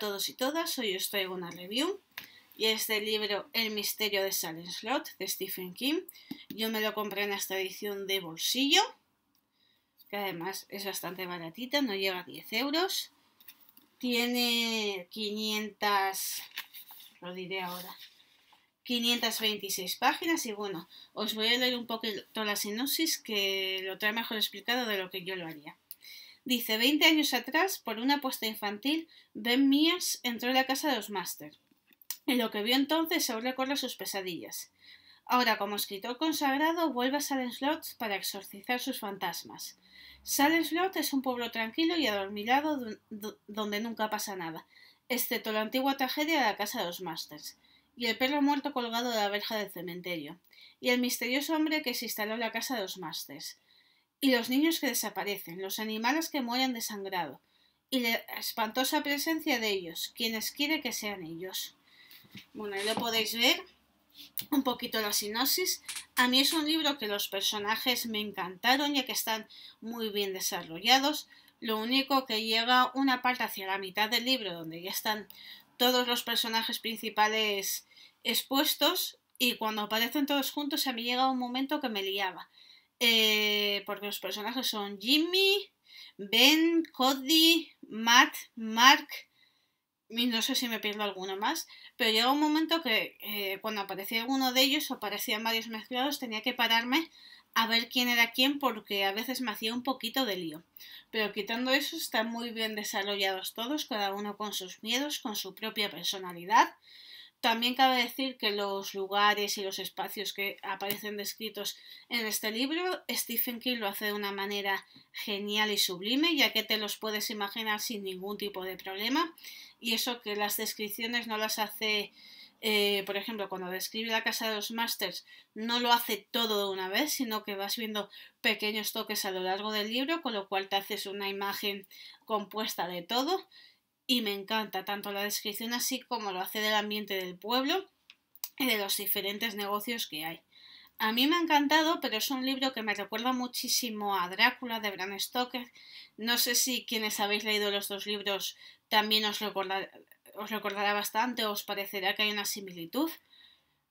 todos y todas, hoy os traigo una review y es del libro El misterio de Silent Slot de Stephen King. Yo me lo compré en esta edición de bolsillo, que además es bastante baratita, no llega a 10 euros. Tiene 500, lo diré ahora, 526 páginas y bueno, os voy a leer un poquito la sinopsis que lo trae mejor explicado de lo que yo lo haría. Dice, «Veinte años atrás, por una apuesta infantil, Ben Mias entró en la casa de los Masters. En lo que vio entonces aún recuerda sus pesadillas. Ahora, como escritor consagrado, vuelve a Salenslot para exorcizar sus fantasmas. Slot es un pueblo tranquilo y adormilado donde nunca pasa nada, excepto la antigua tragedia de la casa de los Masters, y el perro muerto colgado de la verja del cementerio, y el misterioso hombre que se instaló en la casa de los Masters y los niños que desaparecen, los animales que mueren sangrado, y la espantosa presencia de ellos, quienes quiere que sean ellos. Bueno, ahí lo podéis ver, un poquito la sinopsis. A mí es un libro que los personajes me encantaron, ya que están muy bien desarrollados. Lo único que llega una parte hacia la mitad del libro, donde ya están todos los personajes principales expuestos, y cuando aparecen todos juntos, a mí llega un momento que me liaba eh, porque los personajes son Jimmy, Ben, Cody, Matt, Mark, y no sé si me pierdo alguno más, pero llega un momento que eh, cuando aparecía alguno de ellos o aparecían varios mezclados, tenía que pararme a ver quién era quién porque a veces me hacía un poquito de lío. Pero quitando eso, están muy bien desarrollados todos, cada uno con sus miedos, con su propia personalidad también cabe decir que los lugares y los espacios que aparecen descritos en este libro, Stephen King lo hace de una manera genial y sublime, ya que te los puedes imaginar sin ningún tipo de problema. Y eso que las descripciones no las hace, eh, por ejemplo, cuando describe la casa de los masters, no lo hace todo de una vez, sino que vas viendo pequeños toques a lo largo del libro, con lo cual te haces una imagen compuesta de todo y me encanta tanto la descripción así como lo hace del ambiente del pueblo y de los diferentes negocios que hay. A mí me ha encantado, pero es un libro que me recuerda muchísimo a Drácula de Bram Stoker. No sé si quienes habéis leído los dos libros también os, recordará bastante, o os parecerá que hay una similitud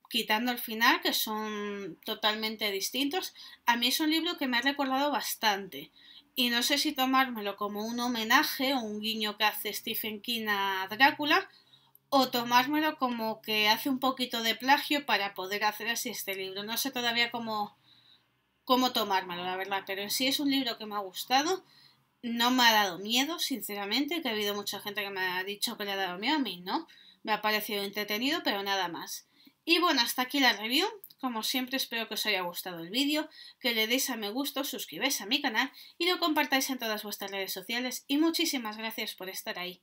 quitando el final, que son totalmente distintos, a mí es un libro que me ha recordado bastante. Y no sé si tomármelo como un homenaje o un guiño que hace Stephen King a Drácula, o tomármelo como que hace un poquito de plagio para poder hacer así este libro. No sé todavía cómo, cómo tomármelo, la verdad, pero en sí es un libro que me ha gustado. No me ha dado miedo, sinceramente, que ha habido mucha gente que me ha dicho que le ha dado miedo a mí, ¿no? Me ha parecido entretenido, pero nada más. Y bueno, hasta aquí la review. Como siempre espero que os haya gustado el vídeo, que le deis a me gusto, os suscribáis a mi canal y lo compartáis en todas vuestras redes sociales y muchísimas gracias por estar ahí.